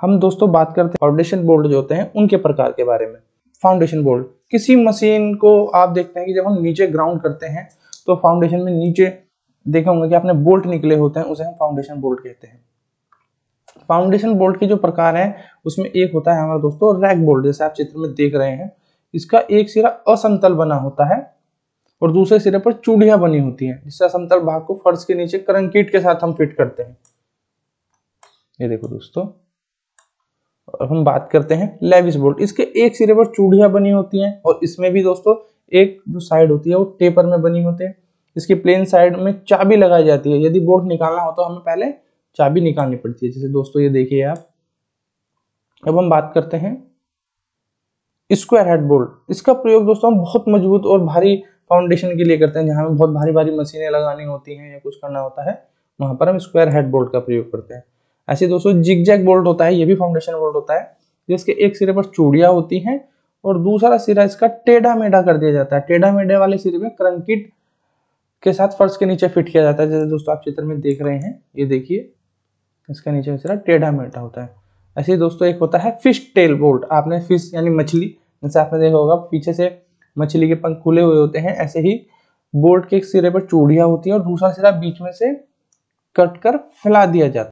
हम दोस्तों बात करते हैं फाउंडेशन बोल्ड जो होते हैं उनके प्रकार के बारे में फाउंडेशन बोल्ड किसी मशीन को आप देखते हैं कि जब हम नीचे ग्राउंड करते हैं तो फाउंडेशन में नीचे देखे होंगे कि आपने बोल्ट निकले होते हैं उसे हम फाउंडेशन बोल्ट कहते हैं फाउंडेशन बोल्ट के जो प्रकार हैं उसमें एक होता है हमारा दोस्तों रैक बोल्ट जैसे आप चित्र में देख रहे हैं इसका एक सिरा असमतल बना होता है और दूसरे सिरे पर चूड़िया बनी होती है जिससे असमतल भाग को फर्श के नीचे करंकीट के साथ हम फिट करते हैं ये देखो दोस्तों हम बात करते हैं लेविस बोल्ट इसके एक सिरे पर चूड़िया बनी होती हैं और इसमें भी दोस्तों एक जो साइड होती है वो टेपर में बनी होती है इसकी प्लेन साइड में चाबी लगाई जाती है यदि बोल्ट निकालना हो तो हमें पहले चाबी निकालनी पड़ती है जैसे दोस्तों ये देखिए आप अब हम बात करते हैं स्क्वायर हेड बोल्ट इसका प्रयोग दोस्तों हम बहुत मजबूत और भारी फाउंडेशन के लिए करते हैं जहां हमें बहुत भारी भारी मशीनें लगानी होती हैं या कुछ करना होता है वहां पर हम स्क्वायर हेड बोल्ट का प्रयोग करते हैं ऐसे दोस्तों जिग जैक बोल्ट होता है ये भी फाउंडेशन बोल्ट होता है जिसके एक सिरे पर चूड़िया होती हैं और दूसरा सिरा इसका टेढ़ा मेढ़ा कर दिया जाता है टेढ़ा मेढ़े वाले सिरे में क्रंकिट के साथ फर्श के नीचे फिट किया जाता है जैसे दोस्तों आप चित्र में देख रहे हैं ये देखिए इसका नीचे सिरा टेढ़ा मेढ़ा होता है ऐसे ही दोस्तों एक होता है फिश टेल बोल्ट आपने फिश यानी मछली जैसे आपने देखा होगा पीछे से मछली के पंख खुले हुए होते हैं ऐसे ही बोल्ट के एक सिरे पर चूड़िया होती है और दूसरा सिरा बीच में से कट कर फैला दिया जाता है